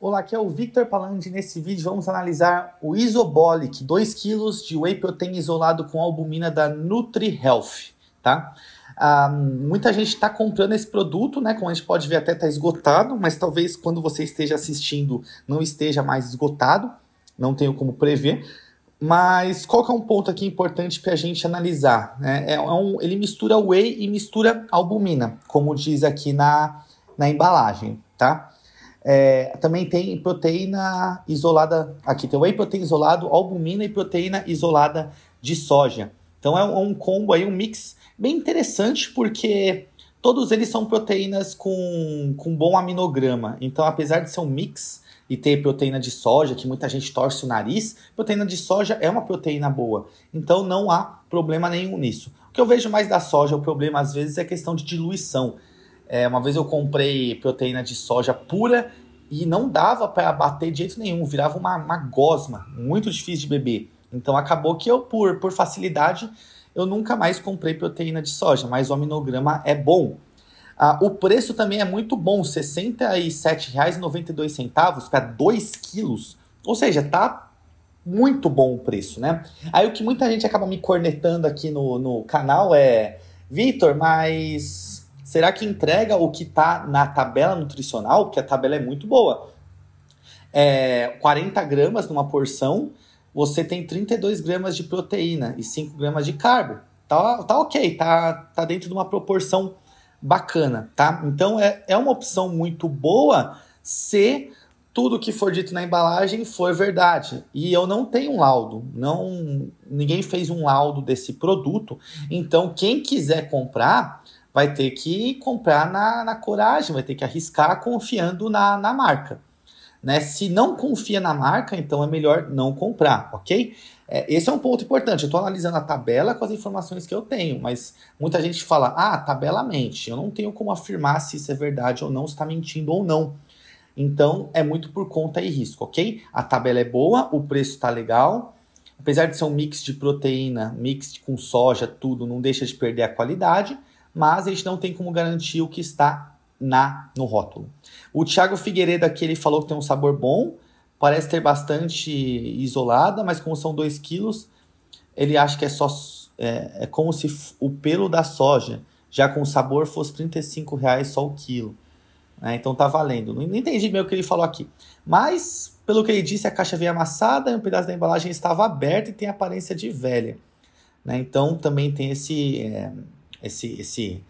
Olá, aqui é o Victor Palandi. Nesse vídeo vamos analisar o Isobolic, 2 kg de whey protein isolado com albumina da NutriHealth, tá? Ah, muita gente está comprando esse produto, né? Como a gente pode ver, até está esgotado, mas talvez quando você esteja assistindo não esteja mais esgotado, não tenho como prever. Mas qual que é um ponto aqui importante para a gente analisar? Né? É, é um, ele mistura whey e mistura albumina, como diz aqui na, na embalagem, tá? É, também tem proteína isolada, aqui tem whey proteína isolado, albumina e proteína isolada de soja. Então é um, é combo aí, um mix bem interessante, porque Todos eles são proteínas com, com bom aminograma. Então, apesar de ser um mix e ter proteína de soja, que muita gente torce o nariz, proteína de soja é uma proteína boa. Então, não há problema nenhum nisso. O que eu vejo mais da soja, o problema às vezes é questão de diluição. É, uma vez eu comprei proteína de soja pura e não dava para bater de jeito nenhum, virava uma, uma gosma, muito difícil de beber. Então acabou que eu, por, por facilidade, eu nunca mais comprei proteína de soja, mas o aminograma é bom. Ah, o preço também é muito bom, R$ 67,92 para 2 quilos. Ou seja, tá muito bom o preço, né? Aí o que muita gente acaba me cornetando aqui no, no canal é... Vitor, mas será que entrega o que tá na tabela nutricional? Porque a tabela é muito boa. É 40 gramas numa porção você tem 32 gramas de proteína e 5 gramas de carbo. Tá, tá ok, tá, tá dentro de uma proporção bacana, tá? Então é, é uma opção muito boa se tudo que for dito na embalagem for verdade. E eu não tenho um laudo, não ninguém fez um laudo desse produto. Então, quem quiser comprar vai ter que comprar na, na coragem, vai ter que arriscar confiando na, na marca. Né? Se não confia na marca, então é melhor não comprar, ok? É, esse é um ponto importante. Eu estou analisando a tabela com as informações que eu tenho, mas muita gente fala: ah, a tabela mente. Eu não tenho como afirmar se isso é verdade ou não, se está mentindo ou não. Então é muito por conta e risco, ok? A tabela é boa, o preço está legal. Apesar de ser um mix de proteína, mix com soja, tudo, não deixa de perder a qualidade, mas a gente não tem como garantir o que está na no rótulo. O Thiago Figueiredo aqui ele falou que tem um sabor bom, parece ter bastante isolada, mas como são 2 quilos, ele acha que é só é, é como se o pelo da soja, já com o sabor, fosse 35 reais só o quilo. Né? então tá valendo. Não entendi bem o que ele falou aqui. Mas, pelo que ele disse, a caixa veio amassada e um pedaço da embalagem estava aberto e tem aparência de velha. Né? Então também tem esse, é, esse, esse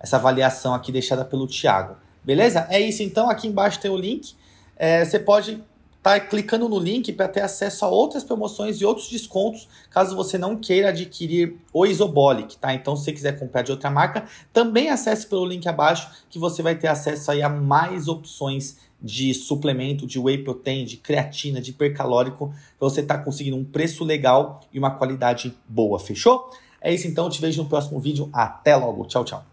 essa avaliação aqui deixada pelo Thiago, Beleza? É isso então. Aqui embaixo tem o link. É, você pode estar tá clicando no link para ter acesso a outras promoções e outros descontos, caso você não queira adquirir o Isobolic, tá? Então, se você quiser comprar de outra marca, também acesse pelo link abaixo, que você vai ter acesso aí a mais opções de suplemento, de whey protein, de creatina, de hipercalórico, para você estar tá conseguindo um preço legal e uma qualidade boa, fechou? É isso então, te vejo no próximo vídeo. Até logo. Tchau, tchau.